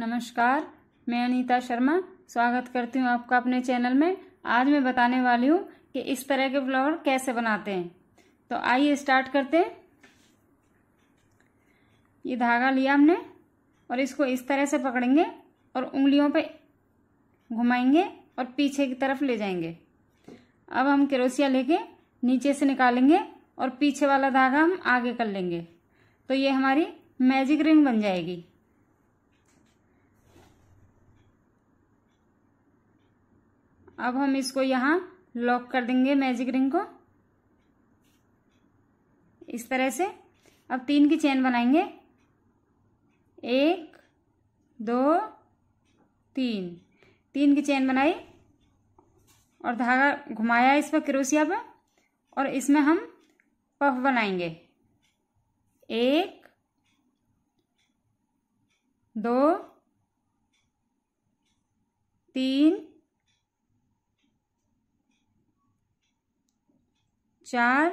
नमस्कार मैं अनीता शर्मा स्वागत करती हूँ आपका अपने चैनल में आज मैं बताने वाली हूँ कि इस तरह के फ्लावर कैसे बनाते हैं तो आइए स्टार्ट करते हैं ये धागा लिया हमने और इसको इस तरह से पकड़ेंगे और उंगलियों पे घुमाएंगे और पीछे की तरफ ले जाएंगे अब हम क्रोसिया लेके नीचे से निकालेंगे और पीछे वाला धागा हम आगे कर लेंगे तो ये हमारी मैजिक रिंग बन जाएगी अब हम इसको यहाँ लॉक कर देंगे मैजिक रिंग को इस तरह से अब तीन की चेन बनाएंगे एक दो तीन तीन की चेन बनाई और धागा घुमाया इस पर क्रोसिया पर और इसमें हम पफ बनाएंगे एक दो तीन चार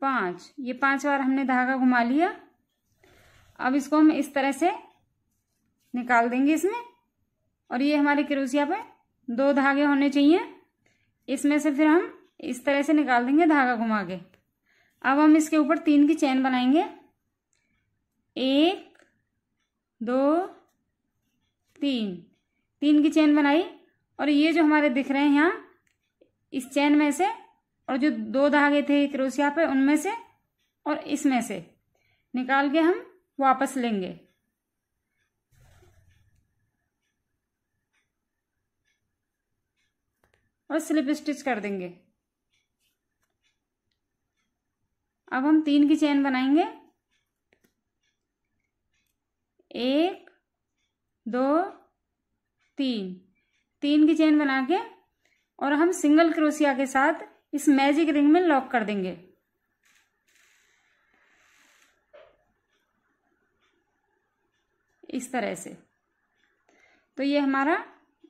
पांच ये पांच बार हमने धागा घुमा लिया अब इसको हम इस तरह से निकाल देंगे इसमें और ये हमारे क्रोसिया पे दो धागे होने चाहिए इसमें से फिर हम इस तरह से निकाल देंगे धागा घुमा के अब हम इसके ऊपर तीन की चैन बनाएंगे एक दो तीन तीन की चैन बनाई और ये जो हमारे दिख रहे हैं यहाँ इस चैन में से और जो दो धागे थे क्रोशिया पे उनमें से और इसमें से निकाल के हम वापस लेंगे और स्लिप स्टिच कर देंगे अब हम तीन की चेन बनाएंगे एक दो तीन तीन की चेन बना के और हम सिंगल क्रोसिया के साथ इस मैजिक रिंग में लॉक कर देंगे इस तरह से तो ये हमारा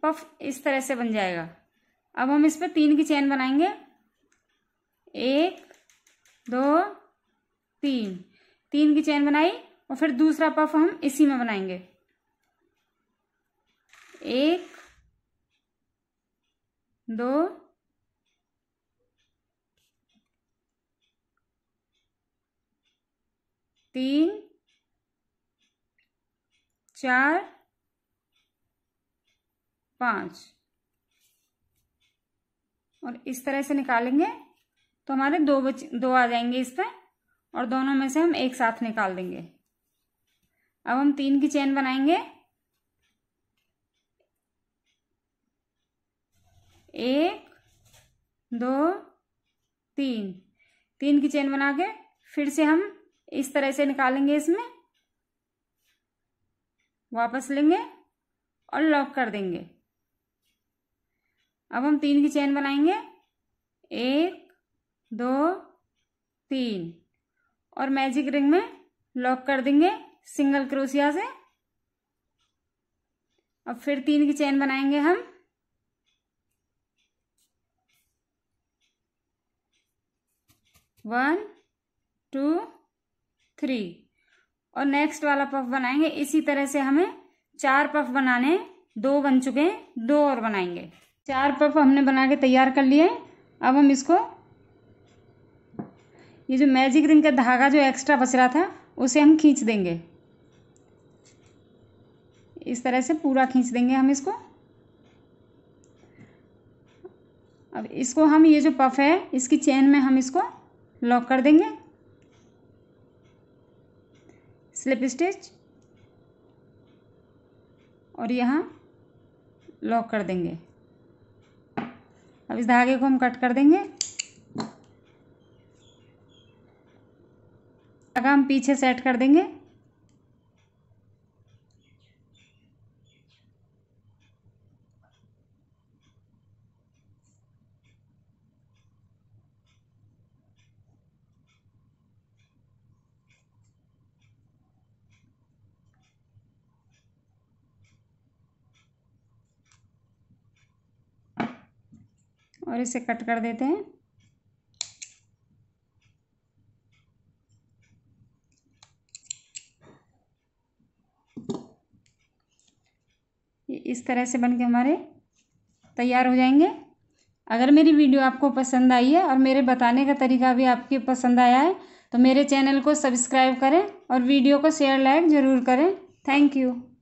पफ इस तरह से बन जाएगा अब हम इस पर तीन की चेन बनाएंगे एक दो तीन तीन की चेन बनाई और फिर दूसरा पफ हम इसी में बनाएंगे एक दो तीन चार पाँच और इस तरह से निकालेंगे तो हमारे दो बच दो आ जाएंगे इस पर और दोनों में से हम एक साथ निकाल देंगे अब हम तीन की चेन बनाएंगे एक दो तीन तीन की चेन बना के फिर से हम इस तरह से निकालेंगे इसमें वापस लेंगे और लॉक कर देंगे अब हम तीन की चेन बनाएंगे एक दो तीन और मैजिक रिंग में लॉक कर देंगे सिंगल क्रोशिया से अब फिर तीन की चेन बनाएंगे हम वन टू थ्री और नेक्स्ट वाला पफ बनाएंगे इसी तरह से हमें चार पफ बनाने दो बन चुके हैं दो और बनाएंगे चार पफ हमने बना के तैयार कर लिए अब हम इसको ये जो मैजिक रिंग का धागा जो एक्स्ट्रा बच रहा था उसे हम खींच देंगे इस तरह से पूरा खींच देंगे हम इसको अब इसको हम ये जो पफ है इसकी चेन में हम इसको लॉक कर देंगे स्लिप स्टिच और यहाँ लॉक कर देंगे अब इस धागे को हम कट कर देंगे अगर हम पीछे सेट कर देंगे और इसे कट कर देते हैं इस तरह से बन के हमारे तैयार हो जाएंगे अगर मेरी वीडियो आपको पसंद आई है और मेरे बताने का तरीका भी आपके पसंद आया है तो मेरे चैनल को सब्सक्राइब करें और वीडियो को शेयर लाइक ज़रूर करें थैंक यू